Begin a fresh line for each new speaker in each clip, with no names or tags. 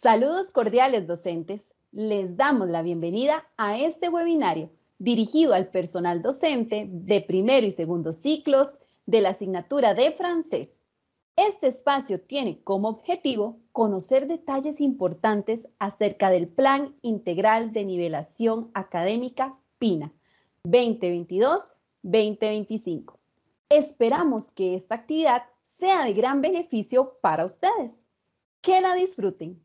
Saludos cordiales docentes. Les damos la bienvenida a este webinario dirigido al personal docente de primero y segundo ciclos de la asignatura de francés. Este espacio tiene como objetivo conocer detalles importantes acerca del Plan Integral de Nivelación Académica PINA 2022-2025. Esperamos que esta actividad sea de gran beneficio para ustedes. Que la disfruten.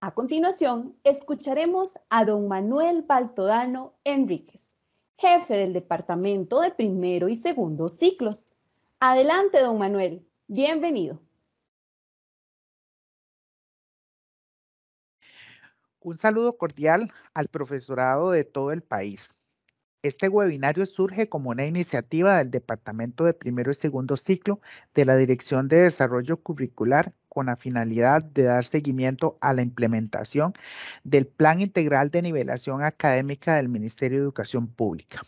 A continuación, escucharemos a don Manuel Baltodano Enríquez, jefe del Departamento de Primero y Segundo Ciclos. Adelante, don Manuel. Bienvenido. Un saludo cordial al profesorado de todo el país. Este webinario surge como una iniciativa del Departamento de Primero y Segundo Ciclo de la Dirección de Desarrollo Curricular con la finalidad de dar seguimiento a la implementación del Plan Integral de Nivelación Académica del Ministerio de Educación Pública.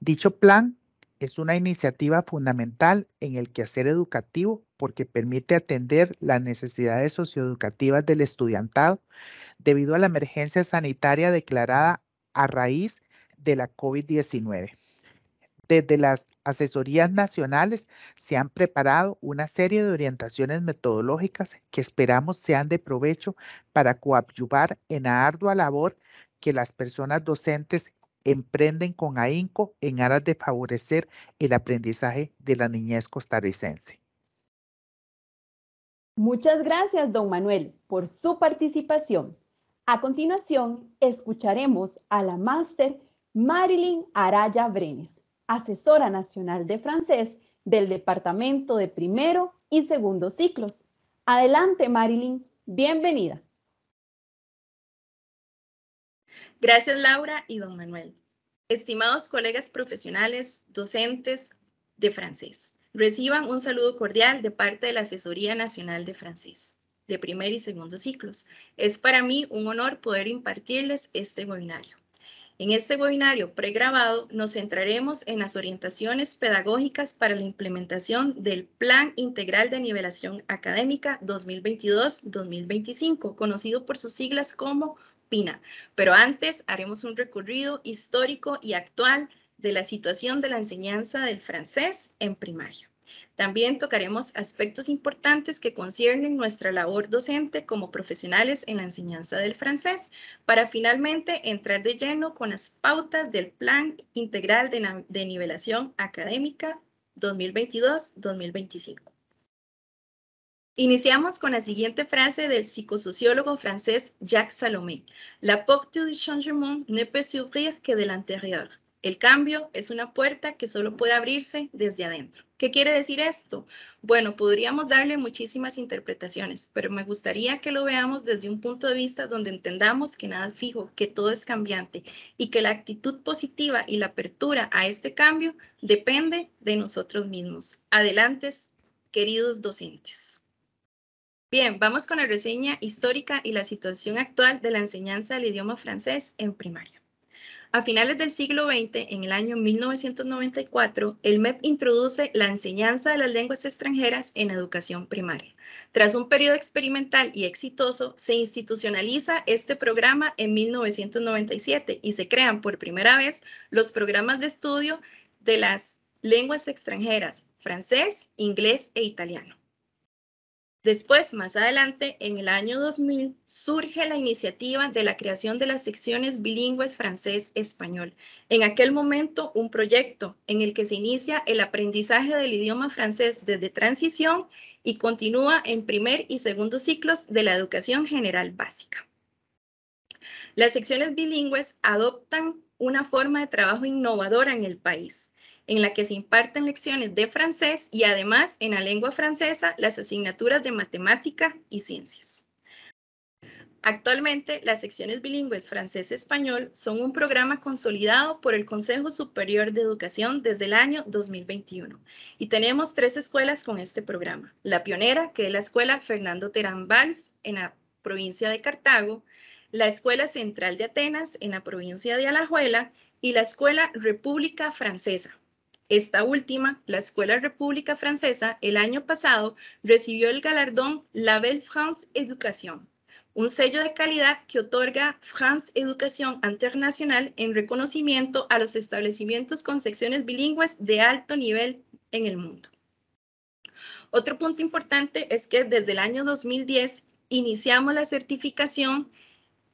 Dicho plan es una iniciativa fundamental en el quehacer educativo porque permite atender las necesidades socioeducativas del estudiantado debido a la emergencia sanitaria declarada a raíz de de la COVID-19. Desde las asesorías nacionales se han preparado una serie de orientaciones metodológicas que esperamos sean de provecho para coadyuvar en la ardua labor que las personas docentes emprenden con ahínco en aras de favorecer el aprendizaje de la niñez costarricense. Muchas gracias, don Manuel, por su participación. A continuación, escucharemos a la máster Marilyn Araya Brenes, asesora nacional de francés del Departamento de Primero y Segundo Ciclos. Adelante, Marilyn, bienvenida.
Gracias, Laura y don Manuel. Estimados colegas profesionales, docentes de francés, reciban un saludo cordial de parte de la Asesoría Nacional de Francés de primer y segundo ciclos. Es para mí un honor poder impartirles este webinario. En este webinario pregrabado nos centraremos en las orientaciones pedagógicas para la implementación del Plan Integral de Nivelación Académica 2022-2025, conocido por sus siglas como PINA. Pero antes haremos un recorrido histórico y actual de la situación de la enseñanza del francés en primaria. También tocaremos aspectos importantes que conciernen nuestra labor docente como profesionales en la enseñanza del francés, para finalmente entrar de lleno con las pautas del Plan Integral de, Nivelación Académica 2022-2025. Iniciamos con la siguiente frase del psicosociólogo francés Jacques Salomé. La porte du changement ne peut s'ouvrir que de l'intérieur. El cambio es una puerta que solo puede abrirse desde adentro. ¿Qué quiere decir esto? Bueno, podríamos darle muchísimas interpretaciones, pero me gustaría que lo veamos desde un punto de vista donde entendamos que nada es fijo, que todo es cambiante y que la actitud positiva y la apertura a este cambio depende de nosotros mismos. Adelante, queridos docentes. Bien, vamos con la reseña histórica y la situación actual de la enseñanza del idioma francés en primaria. A finales del siglo XX, en el año 1994, el MEP introduce la enseñanza de las lenguas extranjeras en educación primaria. Tras un periodo experimental y exitoso, se institucionaliza este programa en 1997 y se crean por primera vez los programas de estudio de las lenguas extranjeras, francés, inglés e italiano. Después, más adelante, en el año 2000, surge la iniciativa de la creación de las secciones bilingües francés-español. En aquel momento, un proyecto en el que se inicia el aprendizaje del idioma francés desde transición y continúa en primer y segundo ciclos de la educación general básica. Las secciones bilingües adoptan una forma de trabajo innovadora en el país en la que se imparten lecciones de francés y además en la lengua francesa las asignaturas de matemática y ciencias. Actualmente, las secciones bilingües francés-español son un programa consolidado por el Consejo Superior de Educación desde el año 2021 y tenemos tres escuelas con este programa. La pionera, que es la Escuela Fernando Terán Valls en la provincia de Cartago, la Escuela Central de Atenas en la provincia de Alajuela y la Escuela República Francesa esta última, la Escuela República Francesa, el año pasado recibió el galardón La Belle France Education, un sello de calidad que otorga France Education Internacional en reconocimiento a los establecimientos con secciones bilingües de alto nivel en el mundo. Otro punto importante es que desde el año 2010 iniciamos la certificación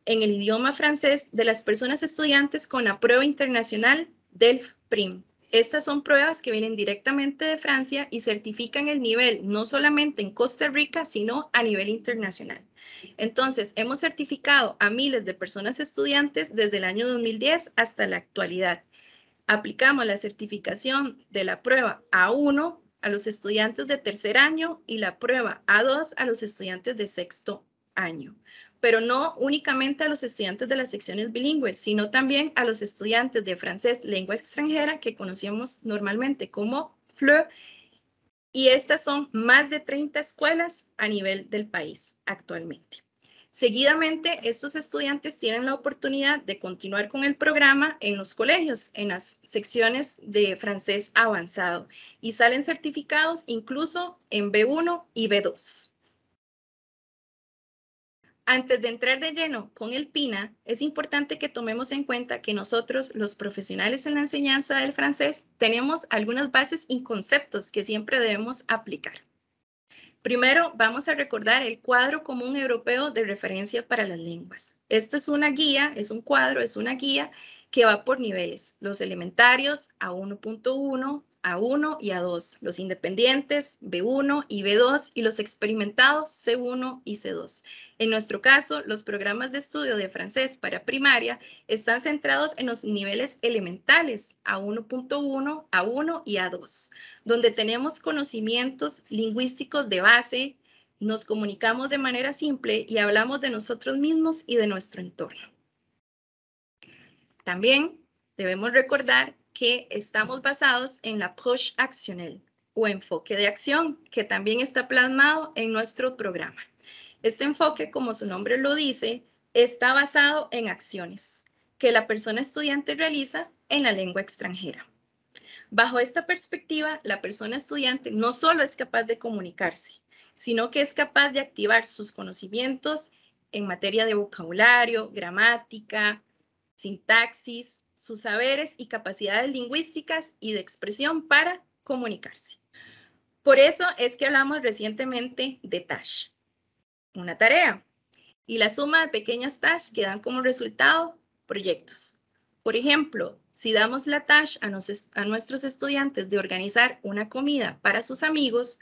en el idioma francés de las personas estudiantes con la prueba internacional DELF-PRIM, estas son pruebas que vienen directamente de Francia y certifican el nivel no solamente en Costa Rica, sino a nivel internacional. Entonces, hemos certificado a miles de personas estudiantes desde el año 2010 hasta la actualidad. Aplicamos la certificación de la prueba A1 a los estudiantes de tercer año y la prueba A2 a los estudiantes de sexto año pero no únicamente a los estudiantes de las secciones bilingües, sino también a los estudiantes de francés, lengua extranjera, que conocíamos normalmente como FLE, y estas son más de 30 escuelas a nivel del país actualmente. Seguidamente, estos estudiantes tienen la oportunidad de continuar con el programa en los colegios, en las secciones de francés avanzado, y salen certificados incluso en B1 y B2. Antes de entrar de lleno con el PINA, es importante que tomemos en cuenta que nosotros, los profesionales en la enseñanza del francés, tenemos algunas bases y conceptos que siempre debemos aplicar. Primero, vamos a recordar el cuadro común europeo de referencia para las lenguas. Esta es una guía, es un cuadro, es una guía que va por niveles, los elementarios a 1.1, a1 y A2, los independientes B1 y B2 y los experimentados C1 y C2. En nuestro caso, los programas de estudio de francés para primaria están centrados en los niveles elementales A1.1, A1 y A2, donde tenemos conocimientos lingüísticos de base, nos comunicamos de manera simple y hablamos de nosotros mismos y de nuestro entorno. También debemos recordar que estamos basados en la approach accional o enfoque de acción, que también está plasmado en nuestro programa. Este enfoque, como su nombre lo dice, está basado en acciones que la persona estudiante realiza en la lengua extranjera. Bajo esta perspectiva, la persona estudiante no solo es capaz de comunicarse, sino que es capaz de activar sus conocimientos en materia de vocabulario, gramática, sintaxis, sus saberes y capacidades lingüísticas y de expresión para comunicarse. Por eso es que hablamos recientemente de TASH, una tarea, y la suma de pequeñas TASH que dan como resultado proyectos. Por ejemplo, si damos la TASH a, a nuestros estudiantes de organizar una comida para sus amigos,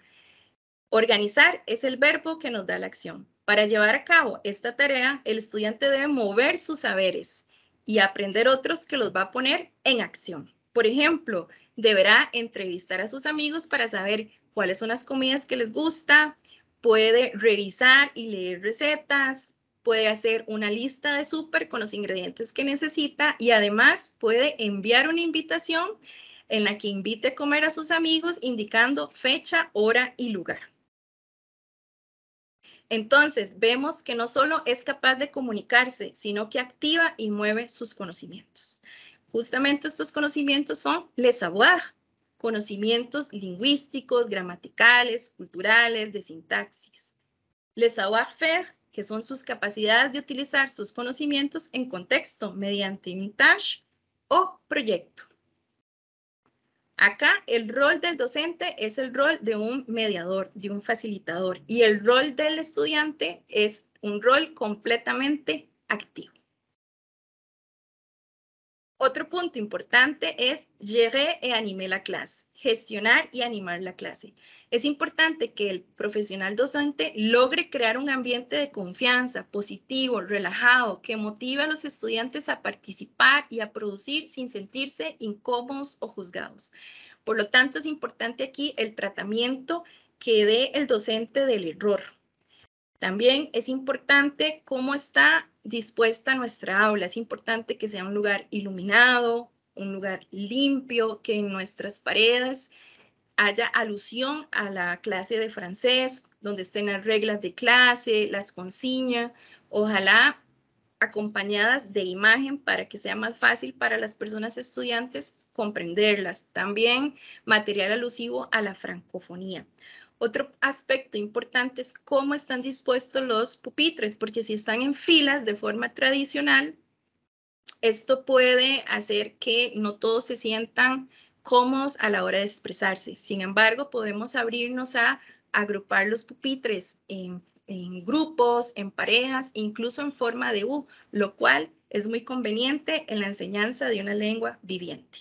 organizar es el verbo que nos da la acción. Para llevar a cabo esta tarea, el estudiante debe mover sus saberes, y aprender otros que los va a poner en acción. Por ejemplo, deberá entrevistar a sus amigos para saber cuáles son las comidas que les gusta, puede revisar y leer recetas, puede hacer una lista de súper con los ingredientes que necesita y además puede enviar una invitación en la que invite a comer a sus amigos indicando fecha, hora y lugar. Entonces, vemos que no solo es capaz de comunicarse, sino que activa y mueve sus conocimientos. Justamente estos conocimientos son les savoir, conocimientos lingüísticos, gramaticales, culturales, de sintaxis. Les savoir-faire, que son sus capacidades de utilizar sus conocimientos en contexto mediante un task e o proyecto. Acá el rol del docente es el rol de un mediador, de un facilitador, y el rol del estudiante es un rol completamente activo. Otro punto importante es gérer y animar la clase, gestionar y animar la clase. Es importante que el profesional docente logre crear un ambiente de confianza, positivo, relajado, que motive a los estudiantes a participar y a producir sin sentirse incómodos o juzgados. Por lo tanto, es importante aquí el tratamiento que dé el docente del error. También es importante cómo está dispuesta nuestra aula. Es importante que sea un lugar iluminado, un lugar limpio, que en nuestras paredes haya alusión a la clase de francés, donde estén las reglas de clase, las consignas, ojalá acompañadas de imagen para que sea más fácil para las personas estudiantes comprenderlas. También material alusivo a la francofonía. Otro aspecto importante es cómo están dispuestos los pupitres, porque si están en filas de forma tradicional, esto puede hacer que no todos se sientan cómodos a la hora de expresarse. Sin embargo, podemos abrirnos a agrupar los pupitres en, grupos, en parejas, incluso en forma de U, lo cual es muy conveniente en la enseñanza de una lengua viviente.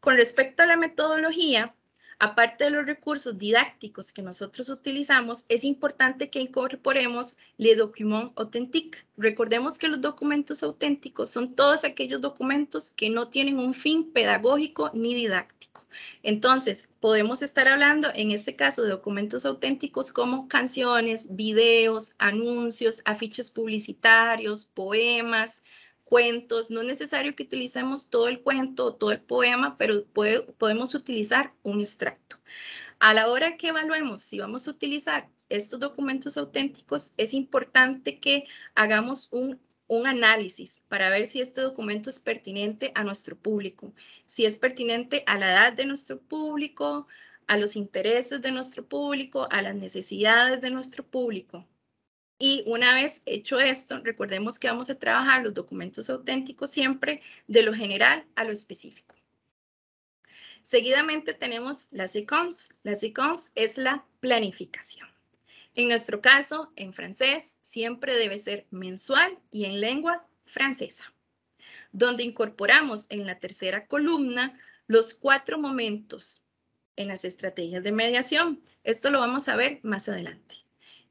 Con respecto a la metodología, Aparte de los recursos didácticos que nosotros utilizamos, es importante que incorporemos le document authentiques. Recordemos que los documentos auténticos son todos aquellos documentos que no tienen un fin pedagógico ni didáctico. Entonces, podemos estar hablando en este caso de documentos auténticos como canciones, videos, anuncios, afiches publicitarios, poemas, cuentos. No es necesario que utilicemos todo el cuento o todo el poema, pero podemos utilizar un extracto. A la hora que evaluemos si vamos a utilizar estos documentos auténticos, es importante que hagamos un análisis para ver si este documento es pertinente a nuestro público, si es pertinente a la edad de nuestro público, a los intereses de nuestro público, a las necesidades de nuestro público. Y una vez hecho esto, recordemos que vamos a trabajar los documentos auténticos siempre de lo general a lo específico. Seguidamente tenemos las icons. E las icons e es la planificación. En nuestro caso, en francés, siempre debe ser mensual y en lengua francesa, donde incorporamos en la tercera columna los cuatro momentos en las estrategias de mediación. Esto lo vamos a ver más adelante.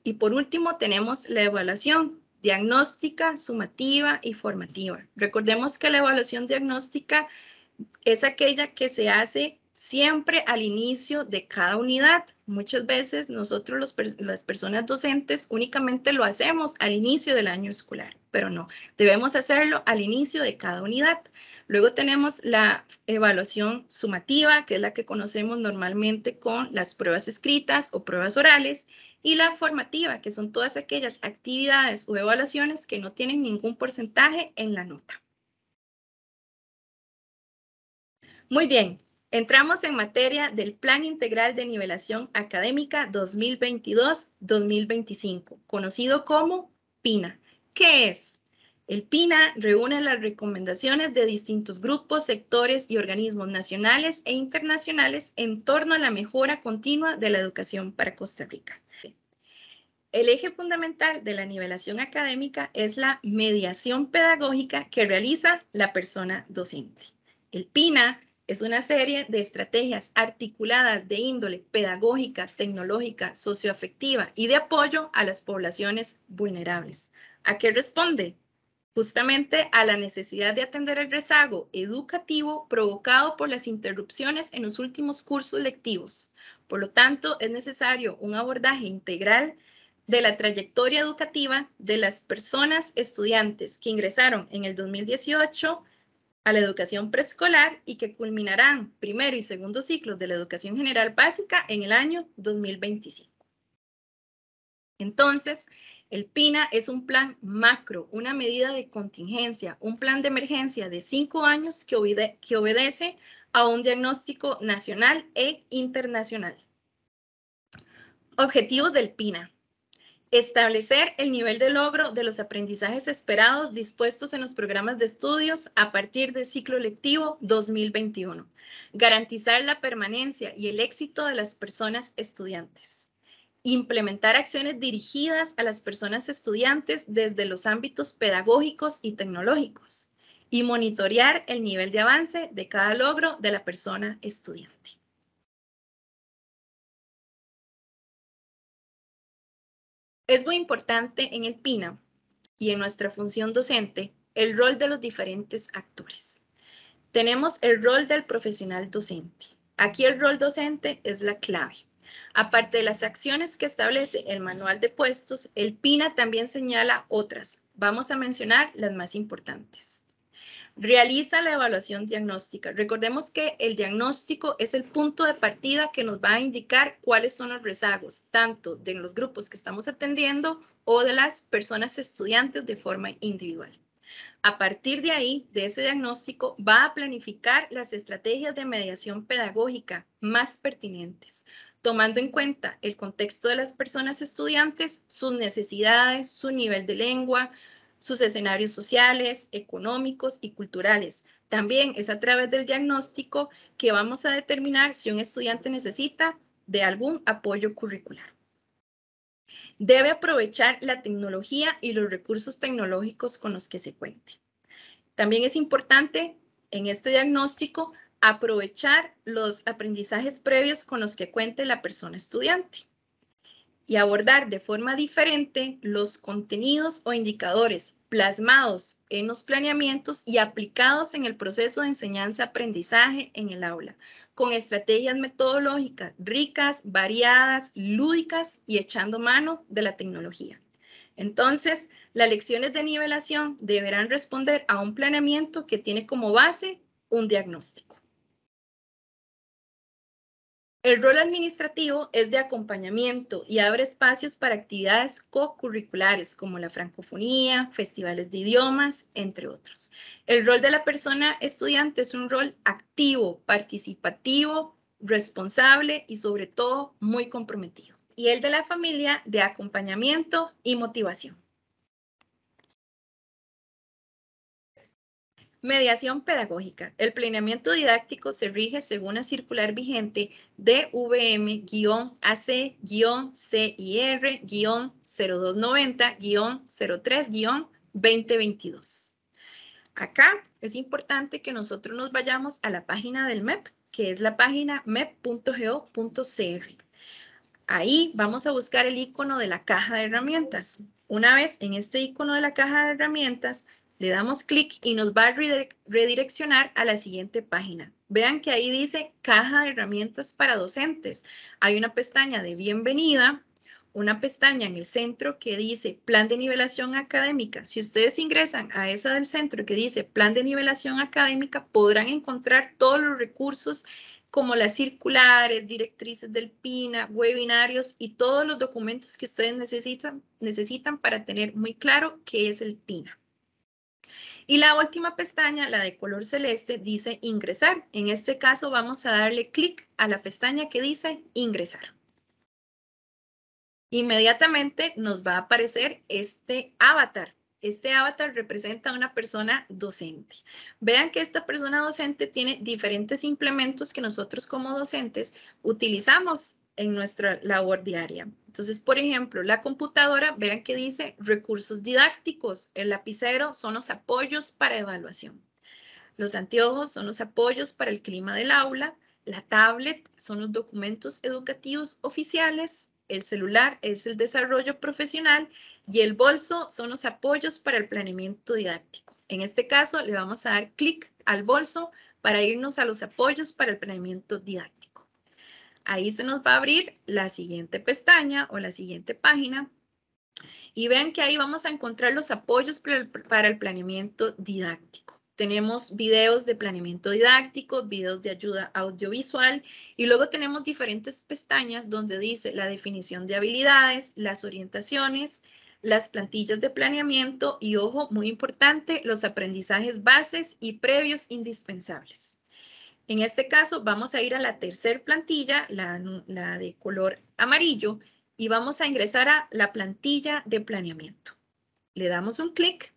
Y por último, tenemos la evaluación diagnóstica, sumativa y formativa. Recordemos que la evaluación diagnóstica es aquella que se hace siempre al inicio de cada unidad. Muchas veces nosotros las personas docentes únicamente lo hacemos al inicio del año escolar, pero no, debemos hacerlo al inicio de cada unidad. Luego tenemos la evaluación sumativa, que es la que conocemos normalmente con las pruebas escritas o pruebas orales, y la formativa, que son todas aquellas actividades o evaluaciones que no tienen ningún porcentaje en la nota. Muy bien, Entramos en materia del Plan Integral de Nivelación Académica 2022-2025, conocido como PINA. ¿Qué es? El PINA reúne las recomendaciones de distintos grupos, sectores y organismos nacionales e internacionales en torno a la mejora continua de la educación para Costa Rica. El eje fundamental de la nivelación académica es la mediación pedagógica que realiza la persona docente. El PINA es una serie de estrategias articuladas de índole pedagógica, tecnológica, socioafectiva y de apoyo a las poblaciones vulnerables. ¿A qué responde? Justamente a la necesidad de atender el rezago educativo provocado por las interrupciones en los últimos cursos lectivos. Por lo tanto, es necesario un abordaje integral de la trayectoria educativa de las personas estudiantes que ingresaron en el 2018 a la educación preescolar y que culminarán primero y segundo ciclos de la educación general básica en el año 2025. Entonces, el PINA es un plan macro, una medida de contingencia, un plan de emergencia de cinco años que, que obedece a un diagnóstico nacional e internacional. Objetivos del PINA. Establecer el nivel de logro de los aprendizajes esperados dispuestos en los programas de estudios a partir del ciclo lectivo 2021. Garantizar la permanencia y el éxito de las personas estudiantes. Implementar acciones dirigidas a las personas estudiantes desde los ámbitos pedagógicos y tecnológicos. Y monitorear el nivel de avance de cada logro
de la persona estudiante. Es muy importante en el PINA y en nuestra
función docente el rol de los diferentes actores. Tenemos el rol del profesional docente. Aquí el rol docente es la clave. Aparte de las acciones que establece el manual de puestos, el PINA también señala otras. Vamos a mencionar las más importantes realiza la evaluación diagnóstica. Recordemos que el diagnóstico es el punto de partida que nos va a indicar cuáles son los rezagos, tanto de los grupos que estamos atendiendo o de las personas estudiantes de forma individual. A partir de ahí, de ese diagnóstico, va a planificar las estrategias de mediación pedagógica más pertinentes, tomando en cuenta el contexto de las personas estudiantes, sus necesidades, su nivel de lengua, sus escenarios sociales, económicos y culturales. También es a través del diagnóstico que vamos a determinar si un estudiante necesita de algún apoyo curricular. Debe aprovechar la tecnología y los recursos tecnológicos con los que se cuente. También es importante en este diagnóstico aprovechar los aprendizajes previos con los que cuente la persona estudiante y abordar de forma diferente los contenidos o indicadores plasmados en los planeamientos y aplicados en el proceso de enseñanza-aprendizaje en el aula, con estrategias metodológicas ricas, variadas, lúdicas y echando mano de la tecnología. Entonces, las lecciones de nivelación deberán responder a un planeamiento que tiene como base un diagnóstico. El rol administrativo es de acompañamiento y abre espacios para actividades co-curriculares como la francofonía, festivales de idiomas, entre otros. El rol de la persona estudiante es un rol activo, participativo, responsable y sobre todo muy comprometido. Y el de la familia de acompañamiento y motivación. Mediación pedagógica. El planeamiento didáctico se rige según la circular vigente DVM-AC-CIR-0290-03-2022. Acá es importante que nosotros nos vayamos a la página del MEP, que es la página mep.go.cr. Ahí vamos a buscar el icono de la caja de herramientas. Una vez en este icono de la caja de herramientas, le damos clic y nos va a redireccionar a la siguiente página. Vean que ahí dice caja de herramientas para docentes. Hay una pestaña de bienvenida, una pestaña en el centro que dice plan de nivelación académica. Si ustedes ingresan a esa del centro que dice plan de nivelación académica, podrán encontrar todos los recursos como las circulares, directrices del PINA, webinarios y todos los documentos que ustedes necesitan, necesitan para tener muy claro qué es el PINA. Y la última pestaña, la de color celeste, dice ingresar. En este caso vamos a darle clic a la pestaña que dice ingresar. Inmediatamente nos va a aparecer este avatar. Este avatar representa a una persona docente. Vean que esta persona docente tiene diferentes implementos que nosotros como docentes utilizamos en nuestra labor diaria. Entonces, por ejemplo, la computadora, vean que dice recursos didácticos, el lapicero son los apoyos para evaluación, los anteojos son los apoyos para el clima del aula, la tablet son los documentos educativos oficiales, el celular es el desarrollo profesional y el bolso son los apoyos para el planeamiento didáctico. En este caso, le vamos a dar clic al bolso para irnos a los apoyos para el planeamiento didáctico. Ahí se nos va a abrir la siguiente pestaña o la siguiente página. Y vean que ahí vamos a encontrar los apoyos para el planeamiento didáctico. Tenemos videos de planeamiento didáctico, videos de ayuda audiovisual y luego tenemos diferentes pestañas donde dice la definición de habilidades, las orientaciones, las plantillas de planeamiento y, ojo, muy importante, los aprendizajes bases y previos indispensables. En este caso vamos a ir a la tercer plantilla, la, la de color amarillo, y vamos a ingresar a la plantilla de planeamiento. Le damos un clic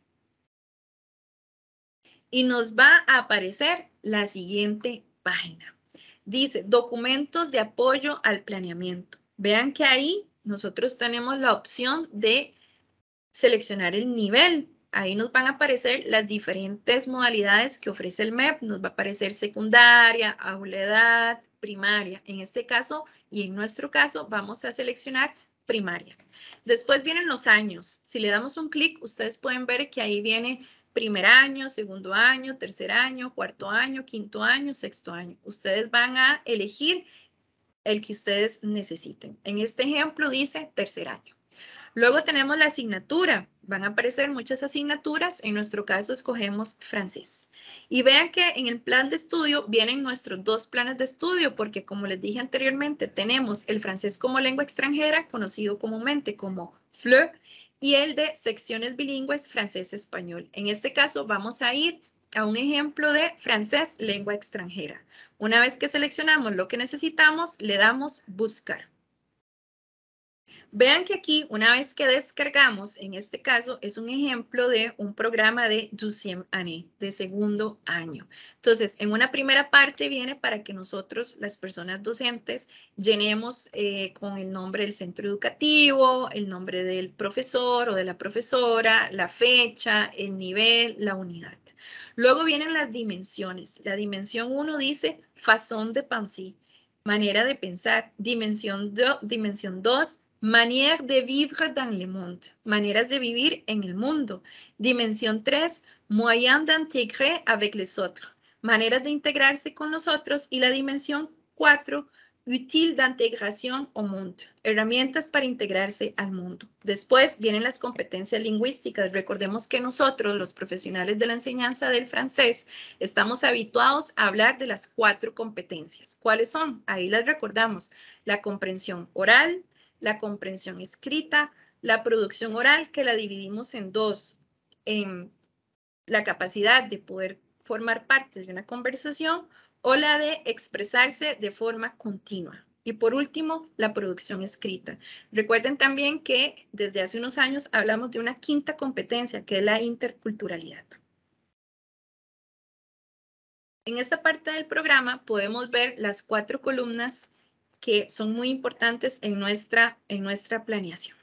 y nos va a aparecer la siguiente página. Dice documentos de apoyo al planeamiento. Vean que ahí nosotros tenemos la opción de seleccionar el nivel ahí nos van a aparecer las diferentes modalidades que ofrece el MEP. Nos va a aparecer secundaria, aula edad, primaria. En este caso y en nuestro caso vamos a seleccionar primaria. Después vienen los años. Si le damos un clic, ustedes pueden ver que ahí viene primer año, segundo año, tercer año, cuarto año, quinto año, sexto año. Ustedes van a elegir el que ustedes necesiten. En este ejemplo dice tercer año. Luego tenemos la asignatura. Van a aparecer muchas asignaturas. En nuestro caso, escogemos francés. Y vean que en el plan de estudio vienen nuestros dos planes de estudio, porque como les dije anteriormente, tenemos el francés como lengua extranjera, conocido comúnmente como FLE, y el de secciones bilingües francés-español. En este caso, vamos a ir a un ejemplo de francés lengua extranjera. Una vez que seleccionamos lo que necesitamos, le damos buscar. Vean que aquí, una vez que descargamos, en este caso es un ejemplo de un programa de Deuxième année, de segundo año. Entonces, en una primera parte viene para que nosotros, las personas docentes, llenemos eh, con el nombre del centro educativo, el nombre del profesor o de la profesora, la fecha, el nivel, la unidad. Luego vienen las dimensiones. La dimensión 1 dice fazón de pansí, manera de pensar. Dimensión 2, dimensión Manière de vivre dans le monde, maneras de vivir en el mundo. Dimensión 3, moyen d'intégrer avec les autres, maneras de integrarse con los otros. Y la dimensión 4, Utile d'intégration au monde. herramientas para integrarse al mundo. Después vienen las competencias lingüísticas. Recordemos que nosotros, los profesionales de la enseñanza del francés, estamos habituados a hablar de las cuatro competencias. ¿Cuáles son? Ahí las recordamos. La comprensión oral, la comprensión escrita, la producción oral, que la dividimos en dos, en la capacidad de poder formar parte de una conversación o la de expresarse de forma continua. Y por último, la producción escrita. Recuerden también que desde hace unos años hablamos de una quinta competencia, que es la interculturalidad. En esta parte del programa podemos ver las cuatro columnas que son muy importantes en nuestra, en nuestra planeación.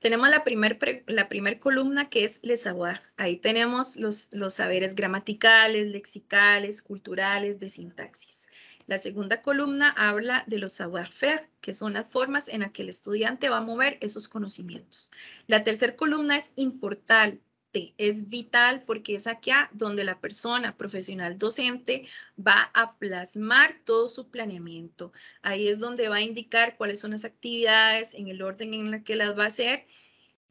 Tenemos la primera la primer columna que es les savoir. Ahí tenemos los, los saberes gramaticales, lexicales, culturales, de sintaxis. La segunda columna habla de los savoir-faire, que son las formas en las que el estudiante va a mover esos conocimientos. La tercera columna es importar, es vital porque es aquí donde la persona profesional docente va a plasmar todo su planeamiento. Ahí es donde va a indicar cuáles son las actividades, en el orden en el que las va a hacer.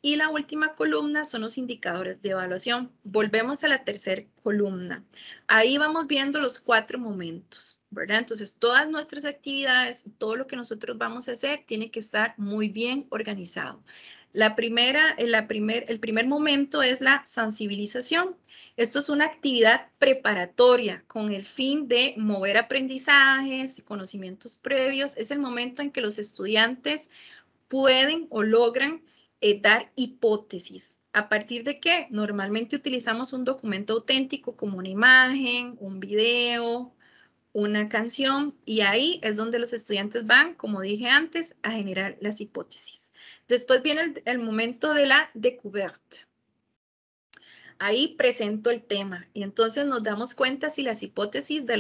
Y la última columna son los indicadores de evaluación. Volvemos a la tercera columna. Ahí vamos viendo los cuatro momentos, ¿verdad? Entonces, todas nuestras actividades, todo lo que nosotros vamos a hacer tiene que estar muy bien organizado. La primera, eh, el primer momento es la sensibilización. Esto es una actividad preparatoria con el fin de mover aprendizajes, y conocimientos previos. Es el momento en que los estudiantes pueden o logran eh, dar hipótesis. ¿A partir de que Normalmente utilizamos un documento auténtico como una imagen, un video, una canción y ahí es donde los estudiantes van, como dije antes, a generar las hipótesis. Después viene el, momento de la découverte. Ahí presento el tema y entonces nos damos cuenta si las hipótesis de,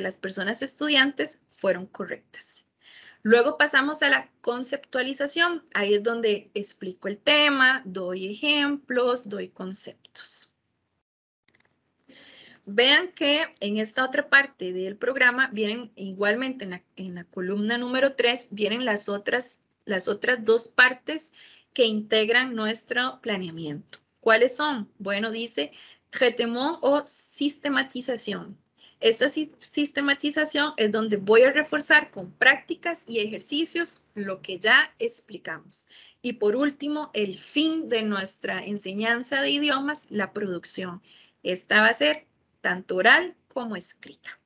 las personas estudiantes fueron correctas. Luego pasamos a la conceptualización. Ahí es donde explico el tema, doy ejemplos, doy conceptos. Vean que en esta otra parte del programa vienen igualmente en la, columna número 3, vienen las otras las otras dos partes que integran nuestro planeamiento. ¿Cuáles son? Bueno, dice traitement o sistematización. Esta sistematización es donde voy a reforzar con prácticas y ejercicios lo que ya explicamos. Y por último, el fin de nuestra enseñanza de idiomas, la producción. Esta va a ser tanto oral como escrita.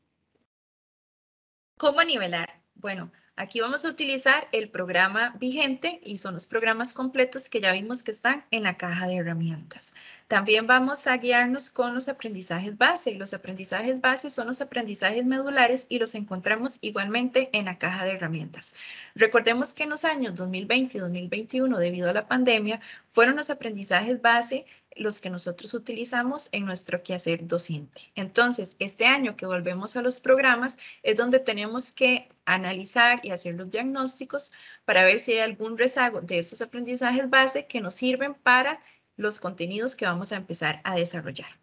¿Cómo nivelar? Bueno, Aquí vamos a utilizar el programa vigente y son los programas completos que ya vimos que están en la caja de herramientas. También vamos a guiarnos con los aprendizajes base y los aprendizajes base son los aprendizajes medulares y los encontramos igualmente en la caja de herramientas. Recordemos que en los años 2020 y 2021, debido a la pandemia, fueron los aprendizajes base los que nosotros utilizamos en nuestro quehacer docente. Entonces, este año que volvemos a los programas es donde tenemos que analizar y hacer los diagnósticos para ver si hay algún rezago de esos aprendizajes base que nos sirven para los contenidos que vamos a empezar a desarrollar.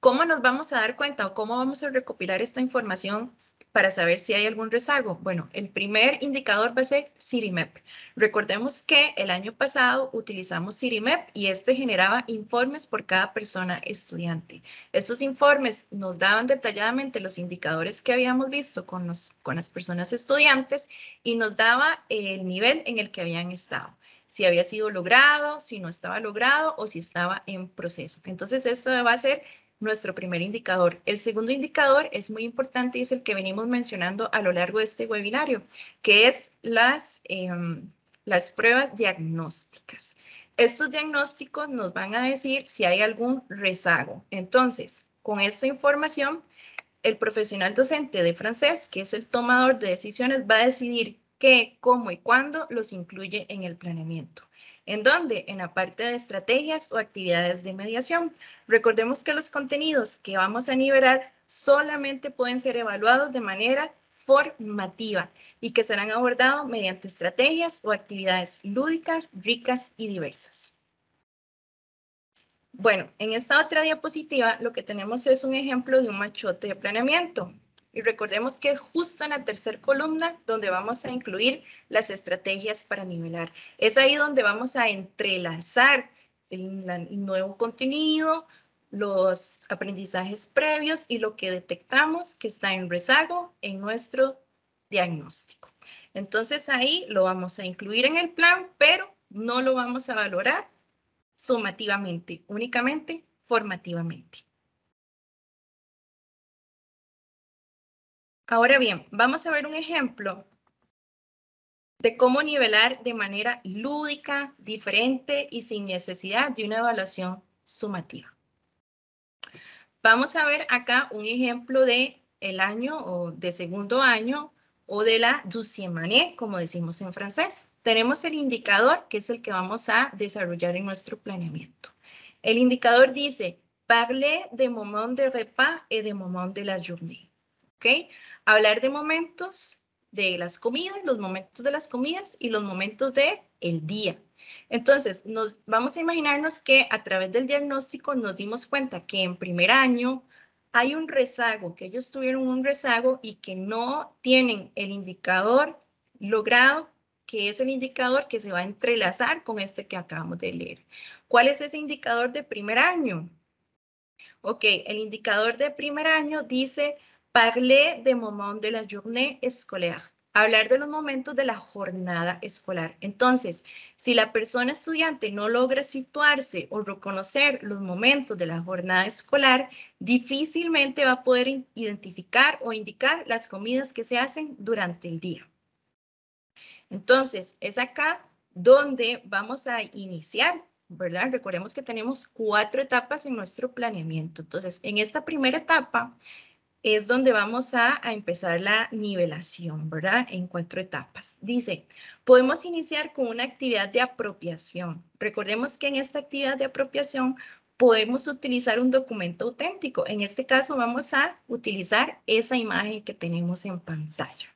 ¿Cómo nos vamos a dar cuenta o cómo vamos a recopilar esta información para saber si hay algún rezago? Bueno, el primer indicador va a ser CityMap. Recordemos que el año pasado utilizamos CityMap y este generaba informes por cada persona estudiante. Estos informes nos daban detalladamente los indicadores que habíamos visto con, con las personas estudiantes y nos daba el nivel en el que habían estado si había sido logrado, si no estaba logrado o si estaba en proceso. Entonces, eso va a ser nuestro primer indicador. El segundo indicador es muy importante y es el que venimos mencionando a lo largo de este webinario, que es las, em, las pruebas diagnósticas. Estos diagnósticos nos van a decir si hay algún rezago. Entonces, con esta información, el profesional docente de francés, que es el tomador de decisiones, va a decidir qué, cómo y cuándo los incluye en el planeamiento. ¿En dónde? En la parte de estrategias o actividades de mediación. Recordemos que los contenidos que vamos a liberar solamente pueden ser evaluados de manera formativa y que serán abordados mediante estrategias o actividades lúdicas, ricas y diversas. Bueno, en esta otra diapositiva lo que tenemos es un ejemplo de un machote de planeamiento. Y recordemos que es justo en la tercera columna donde vamos a incluir las estrategias para nivelar. Es ahí donde vamos a entrelazar el, el nuevo contenido, los aprendizajes previos y lo que detectamos que está en rezago en nuestro diagnóstico. Entonces ahí lo vamos a incluir en el plan, pero no lo vamos a valorar sumativamente, únicamente
formativamente. Ahora bien, vamos a ver un ejemplo de cómo nivelar
de manera lúdica, diferente y sin necesidad de una evaluación sumativa. Vamos a ver acá un ejemplo de el año o de segundo año o de la douzième como decimos en francés. Tenemos el indicador, que es el que vamos a desarrollar en nuestro planeamiento. El indicador dice, parle de moment de repas et de moment de la journée. Hablar de momentos de las comidas, los momentos de las comidas y los momentos de día. Entonces, nos vamos a imaginarnos que a través del diagnóstico nos dimos cuenta que en primer año hay un rezago, que ellos tuvieron un rezago y que no tienen el indicador logrado, que es el indicador que se va a entrelazar con este que acabamos de leer. ¿Cuál es ese indicador de primer año? Ok, el indicador de primer año dice Parler de moments de la journée scolaire. Hablar de los momentos de la jornada escolar. Entonces, si la persona estudiante no logra situarse o reconocer los momentos de la jornada escolar, difícilmente va a poder identificar o indicar las comidas que se hacen durante el día. Entonces, es acá donde vamos a iniciar ¿verdad? Recordemos que tenemos cuatro etapas en nuestro planeamiento. Entonces, en esta primera etapa es donde vamos a, empezar la nivelación, ¿verdad? En cuatro etapas. Dice, podemos iniciar con una actividad de apropiación. Recordemos que en esta actividad de apropiación podemos utilizar un documento auténtico. En este caso vamos a utilizar esa imagen que tenemos en pantalla.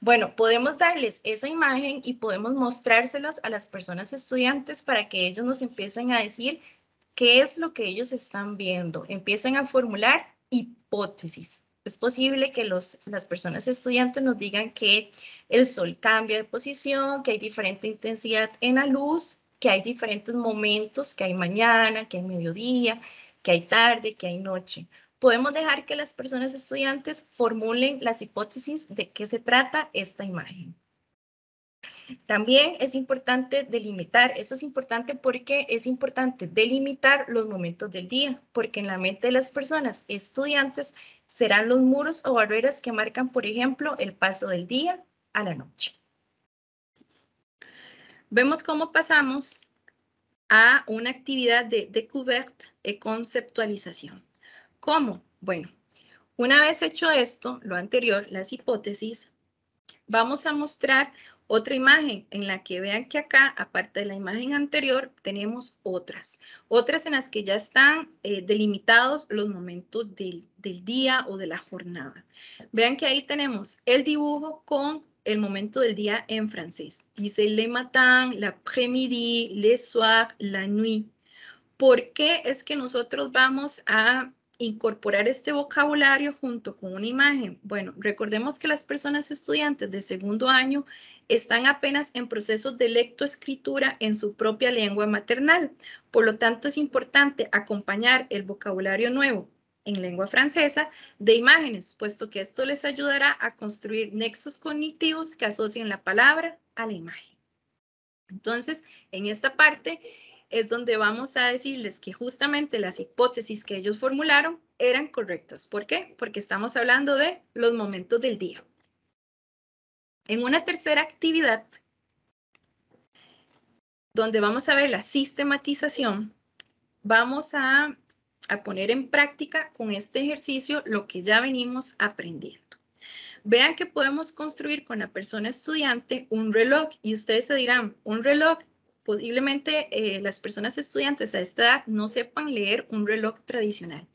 Bueno, podemos darles esa imagen y podemos mostrárselas a las personas estudiantes para que ellos nos empiecen a decir qué es lo que ellos están viendo. Empiecen a formular hipótesis. Es posible que las personas estudiantes nos digan que el sol cambia de posición, que hay diferente intensidad en la luz, que hay diferentes momentos, que hay mañana, que hay mediodía, que hay tarde, que hay noche. Podemos dejar que las personas estudiantes formulen las hipótesis de qué se trata esta imagen. También es importante delimitar, eso es importante porque es importante delimitar los momentos del día, porque en la mente de las personas estudiantes serán los muros o barreras que marcan, por ejemplo, el paso del día a la noche. Vemos cómo pasamos a una actividad de découverte y conceptualización. ¿Cómo? Bueno, una vez hecho esto, lo anterior, las hipótesis, vamos a mostrar otra imagen en la que vean que acá, aparte de la imagen anterior, tenemos otras. Otras en las que ya están eh, delimitados los momentos del, del día o de la jornada. Vean que ahí tenemos el dibujo con el momento del día en francés. Dice le matin, l'après-midi, le soir, la nuit. ¿Por qué es que nosotros vamos a incorporar este vocabulario junto con una imagen. Bueno, recordemos que las personas estudiantes de segundo año están apenas en procesos de lectoescritura en su propia lengua maternal. Por lo tanto, es importante acompañar el vocabulario nuevo en lengua francesa de imágenes, puesto que esto les ayudará a construir nexos cognitivos que asocien la palabra a la imagen. Entonces, en esta parte, es donde vamos a decirles que justamente las hipótesis que ellos formularon eran correctas. ¿Por qué? Porque estamos hablando de los momentos del día. En una tercera actividad, donde vamos a ver la sistematización, vamos a, a poner en práctica con este ejercicio lo que ya venimos aprendiendo vean que podemos construir con la persona estudiante un reloj y ustedes se dirán, un reloj posiblemente eh, las personas estudiantes a esta edad no sepan leer un reloj tradicional.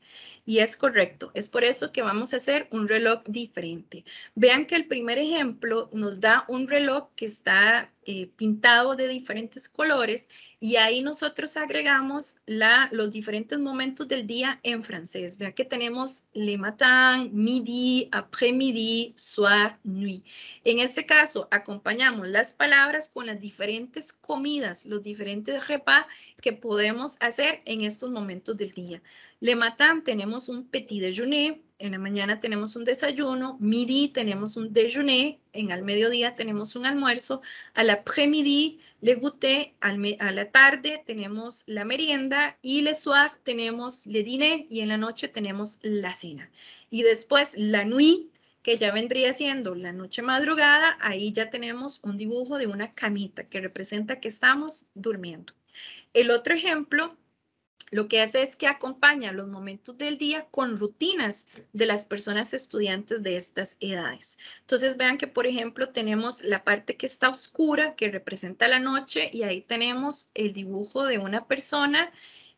Y es correcto, es por eso que vamos a hacer un reloj diferente. Vean que el primer ejemplo nos da un reloj que está eh, pintado de diferentes colores y ahí nosotros agregamos los diferentes momentos del día en francés. Vean que tenemos le matin, midi, après-midi, soir, nuit. En este caso, acompañamos las palabras con las diferentes comidas, los diferentes repas que podemos hacer en estos momentos del día. Le Matin tenemos un petit déjeuner, en la mañana tenemos un desayuno, midi tenemos un déjeuner, en al mediodía tenemos un almuerzo, la après-midi le goûter, al a la tarde tenemos la merienda y le soir tenemos le dîner y en la noche tenemos la cena. Y después la nuit que ya vendría siendo la noche madrugada, ahí ya tenemos un dibujo de una camita que representa que estamos durmiendo. El otro ejemplo lo que hace es que acompaña los momentos del día con rutinas de las personas estudiantes de estas edades. Entonces vean que, por ejemplo, tenemos la parte que está oscura, que representa la noche, y ahí tenemos el dibujo de una persona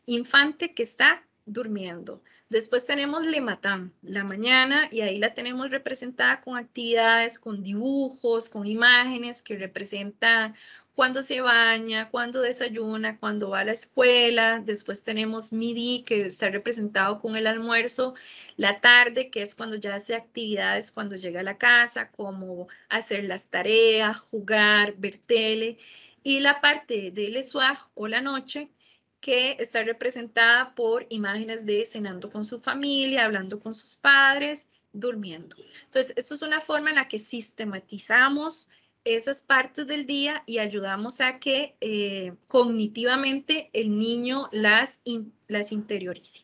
infante que está durmiendo. Después tenemos Lematán, la mañana, y ahí la tenemos representada con actividades, con dibujos, con imágenes que representan cuando se baña, cuando desayuna, cuando va a la escuela. Después tenemos midi, que está representado con el almuerzo. La tarde, que es cuando ya hace actividades, cuando llega a la casa, como hacer las tareas, jugar, ver tele. Y la parte del eswag o la noche, que está representada por imágenes de cenando con su familia, hablando con sus padres, durmiendo. Entonces, esto es una forma en la que sistematizamos esas partes del día y ayudamos a que eh, cognitivamente el niño las, las interiorice.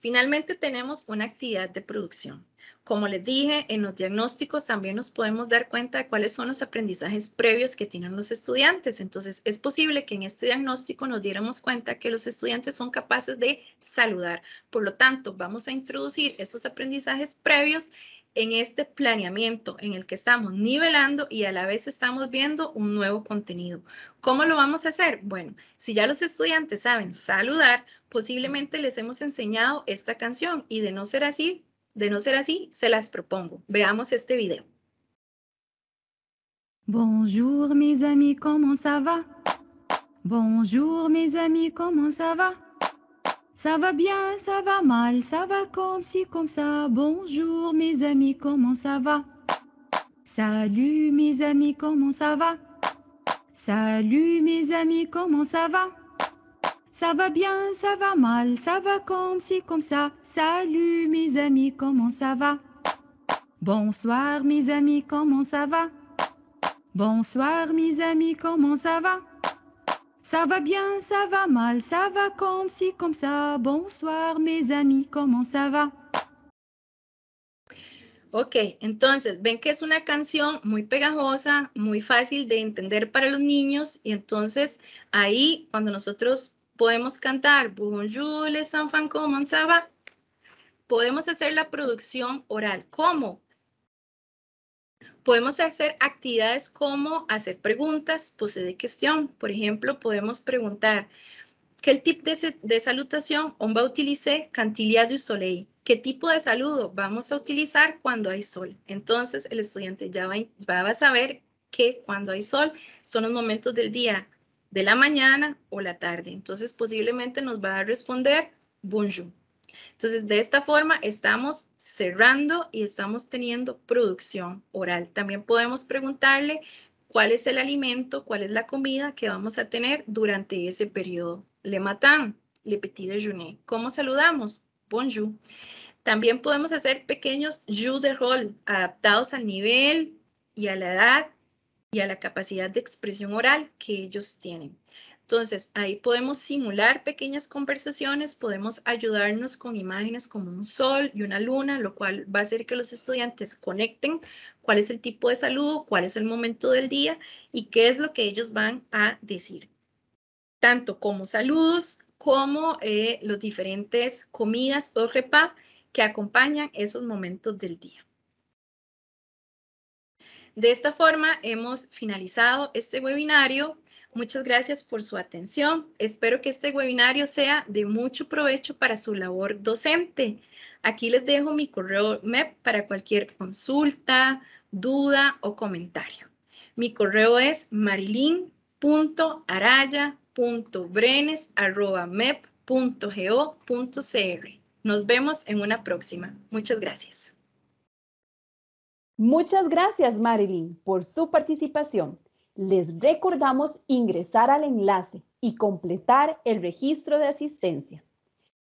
Finalmente tenemos una actividad de producción. Como les dije, en los diagnósticos también nos podemos dar cuenta de cuáles son los aprendizajes previos que tienen los estudiantes. Entonces, es posible que en este diagnóstico nos diéramos cuenta que los estudiantes son capaces de saludar. Por lo tanto, vamos a introducir esos aprendizajes previos en este planeamiento en el que estamos nivelando y a la vez estamos viendo un nuevo contenido. ¿Cómo lo vamos a hacer? Bueno, si ya los estudiantes saben saludar, posiblemente les hemos enseñado esta canción y de no ser así, de no ser así, se las propongo. Veamos este video. Bonjour mes amis, comment ça va? Bonjour mes amis, comment ça va? Ça va bien, ça va mal, ça va comme si, comme ça. Bonjour mes amis, comment ça va? Salut mes amis, comment ça va? Salut mes amis, comment ça va? Ça va bien, ça va mal, ça va comme si, comme ça. Salut mes amis, comment ça va Bonsoir mes amis, comment ça va Bonsoir mes amis, comment ça va Ça va bien, ça va mal, ça va comme si, comme ça. Bonsoir mes amis, comment ça va Ok, entonces ven que es una canción muy pegajosa, muy fácil de entender para los niños y entonces ahí cuando nosotros Podemos cantar Bonjour les enfants, Podemos hacer la producción oral. ¿Cómo? Podemos hacer actividades como hacer preguntas, pose de cuestión. Por ejemplo, podemos preguntar ¿Qué tipo de, salutación a utilizar ¿Qué tipo de saludo vamos a utilizar cuando hay sol? Entonces el estudiante ya va, va a saber que cuando hay sol son los momentos del día de la mañana o la tarde. Entonces, posiblemente nos va a responder bonjour. Entonces, de esta forma estamos cerrando y estamos teniendo producción oral. También podemos preguntarle cuál es el alimento, cuál es la comida que vamos a tener durante ese periodo. Le matan, le petit déjeuner. ¿Cómo saludamos? Bonjour. También podemos hacer pequeños jus de rol adaptados al nivel y a la edad y a la capacidad de expresión oral que ellos tienen. Entonces, ahí podemos simular pequeñas conversaciones, podemos ayudarnos con imágenes como un sol y una luna, lo cual va a hacer que los estudiantes conecten cuál es el tipo de saludo, cuál es el momento del día y qué es lo que ellos van a decir. Tanto como saludos, como eh, los diferentes comidas o repas que acompañan esos momentos del día. De esta forma hemos finalizado este webinario. Muchas gracias por su atención. Espero que este webinario sea de mucho provecho para su labor docente. Aquí les dejo mi correo MEP para cualquier consulta, duda o comentario. Mi correo es marilin.araya.brenes.mep.go.cr. Nos vemos en una próxima. Muchas gracias.
Muchas gracias, Marilyn, por su participación. Les recordamos ingresar al enlace y completar el registro de asistencia.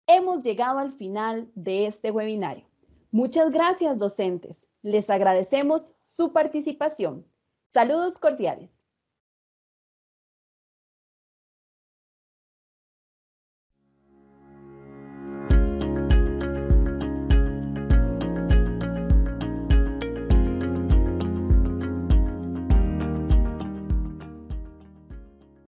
Hemos llegado al final de este webinario. Muchas gracias, docentes. Les agradecemos su participación. Saludos cordiales.